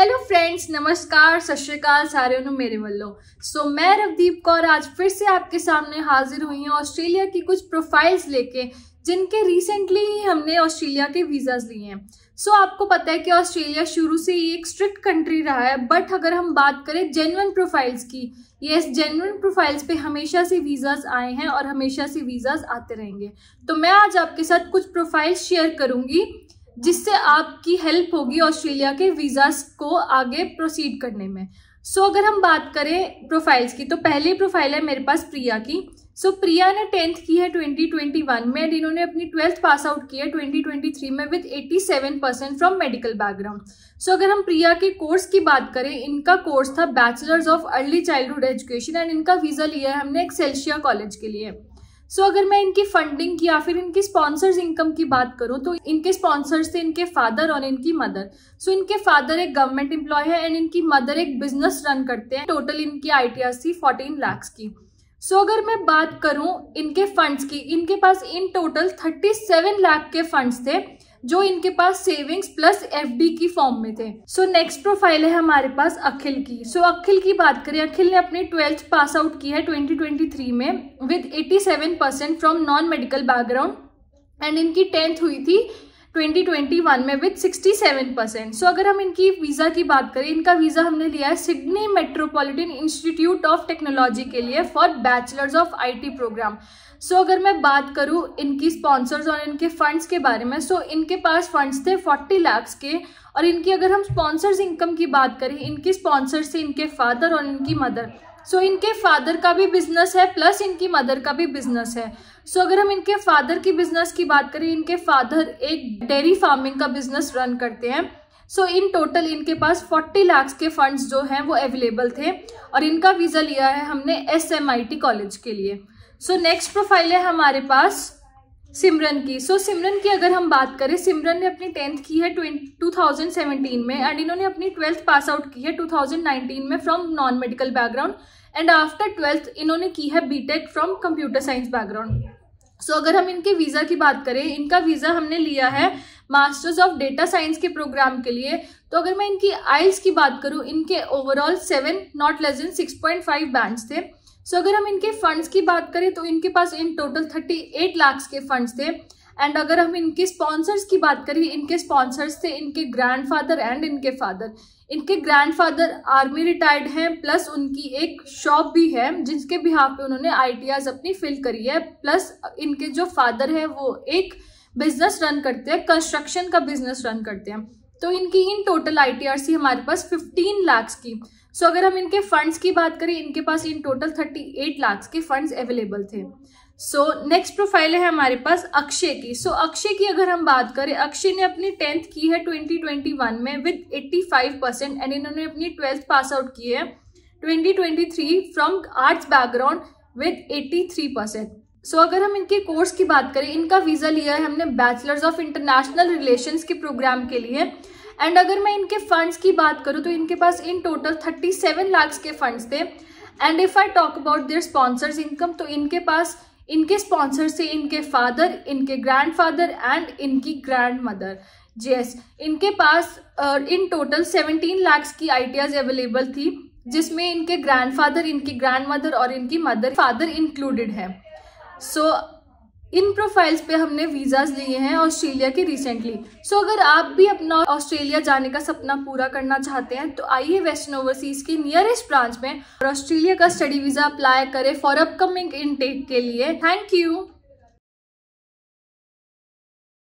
hello friends नमस्कार सत श्रीकाल सारे मेरे वालों सो so, मैं रवदीप कौर आज फिर से आपके सामने हाजिर हुई हूँ ऑस्ट्रेलिया की कुछ प्रोफाइल्स लेके जिनके रिसेंटली ही हमने ऑस्ट्रेलिया के वीज़ाज लिए हैं सो so, आपको पता है कि ऑस्ट्रेलिया शुरू से ही एक स्ट्रिक्ट कंट्री रहा है बट अगर हम बात करें जेनवन प्रोफाइल्स की येस जेनवन प्रोफाइल्स पे हमेशा से वीज़ाज आए हैं और हमेशा से वीज़ाज आते रहेंगे तो मैं आज आपके साथ कुछ प्रोफाइल्स शेयर करूँगी जिससे आपकी हेल्प होगी ऑस्ट्रेलिया के वीज़ास को आगे प्रोसीड करने में सो so, अगर हम बात करें प्रोफाइल्स की तो पहली प्रोफाइल है मेरे पास प्रिया की सो so, प्रिया ने टेंथ की है 2021 में एंड इन्होंने अपनी ट्वेल्थ पास आउट की है 2023 में with 87 percent from medical background so अगर हम प्रिया के कोर्स की बात करें इनका कोर्स था bachelors of early childhood education and इनका वीज़ा लिया है हमने एक्सेल्शिया कॉलेज के लिए सो so, अगर मैं इनकी फंडिंग या फिर इनकी स्पॉन्सर्स इनकम की बात करूँ तो इनके स्पॉन्सर्स थे इनके फादर और इनकी मदर सो so, इनके फादर एक गवर्नमेंट एम्प्लॉय है एंड इनकी मदर एक बिजनेस रन करते हैं टोटल इनकी आई थी फोर्टीन लैक्स की सो so, अगर मैं बात करूं इनके फंड्स की इनके पास in total thirty seven lakh के फंड्स थे जो इनके पास सेविंग्स प्लस एफडी की फॉर्म में थे सो नेक्स्ट प्रोफाइल है हमारे पास अखिल की सो so, अखिल की बात करें अखिल ने अपने ट्वेल्थ पास आउट की है 2023 में with 87 percent from non medical background and इनकी टेंथ हुई थी 2021 में विथ 67 परसेंट सो अगर हम इनकी वीज़ा की बात करें इनका वीज़ा हमने लिया है Sydney Metropolitan Institute of Technology के लिए for bachelors of IT program so अगर मैं बात करूँ इनकी स्पॉन्सर्स और इनके फंड्स के बारे में सो so, इनके पास फंड्स थे 40 लाख्स के और इनकी अगर हम स्पॉन्सर्स इनकम की बात करें इनकी स्पॉन्सर्स थे इनके फादर और इनकी मदर सो so, इनके फादर का भी बिजनेस है प्लस इनकी मदर का भी बिजनेस है सो so, अगर हम इनके फादर की बिजनेस की बात करें इनके फादर एक डेयरी फार्मिंग का बिजनेस रन करते हैं सो इन टोटल इनके पास 40 लाख के फंड्स जो हैं वो अवेलेबल थे और इनका वीज़ा लिया है हमने एस कॉलेज के लिए सो नेक्स्ट प्रोफाइल है हमारे पास सिमरन की सो so, सिमरन की अगर हम बात करें सिमरन ने अपनी टेंथ की है टू थाउजेंड सेवेंटीन में एंड इन्होंने अपनी ट्वेल्थ पास आउट की है टू थाउजेंड नाइनटीन में from non medical background and after twelfth इन्होंने की है B Tech from computer science background so अगर हम इनके वीज़ा की बात करें इनका वीज़ा हमने लिया है मास्टर्स ऑफ डेटा साइंस के प्रोग्राम के लिए तो अगर मैं इनकी आइल्स की बात करूँ इनके overall seven not less than six point five bands थे सो अगर हम इनके फंड्स की बात करें तो इनके पास in total thirty eight lakhs के फंड्स थे एंड अगर हम इनके स्पॉन्सर्स की बात करें इनके स्पॉन्सर्स थे इनके ग्रैंडफादर एंड इनके फादर इनके ग्रैंडफादर आर्मी रिटायर्ड हैं प्लस उनकी एक शॉप भी है जिसके बिहाफ पे उन्होंने आईटीआईज अपनी फिल करी है प्लस इनके जो फादर है वो एक बिजनेस रन करते हैं कंस्ट्रक्शन का बिजनेस रन करते हैं तो इनकी इन टोटल आईटीआरसी हमारे पास 15 लाख्स की सो so, अगर हम इनके फंड्स की बात करें इनके पास इन टोटल 38 लाख्स के फंड्स अवेलेबल थे सो नेक्स्ट प्रोफाइल है हमारे पास अक्षय की सो so, अक्षय की अगर हम बात करें अक्षय ने अपनी टेंथ की है 2021 में विद 85 परसेंट एंड इन्होंने अपनी ट्वेल्थ पास आउट की है 2023 from arts background with 83 percent so so, अगर हम इनके कोर्स की बात करें इनका वीज़ा लिया है हमने बैचलर्स ऑफ इंटरनेशनल रिलेशंस के प्रोग्राम के लिए एंड अगर मैं इनके फंड्स की बात करूँ तो इनके पास in total thirty seven lakhs के फंड्स थे and if I talk about their sponsors income तो इनके पास इनके स्पॉन्सर से इनके फादर इनके फादर एंड इनकी ग्रैंड मदर यस इनके पास इन टोटल सेवनटीन लाख्स की आइडियाज अवेलेबल थी जिसमें इनके फादर इनकी ग्रैंड मदर और इनकी मदर फादर इंक्लूडेड है सो इन प्रोफाइल्स पे हमने वीज़ाज लिए हैं ऑस्ट्रेलिया के रिसेंटली सो अगर आप भी अपना ऑस्ट्रेलिया जाने का सपना पूरा करना चाहते हैं तो आइए वेस्टर्न ओवरसीज़ के नियरेस्ट ब्रांच में और ऑस्ट्रेलिया का स्टडी वीज़ा अप्लाई करें फॉर अपकमिंग इनटेक के लिए थैंक यू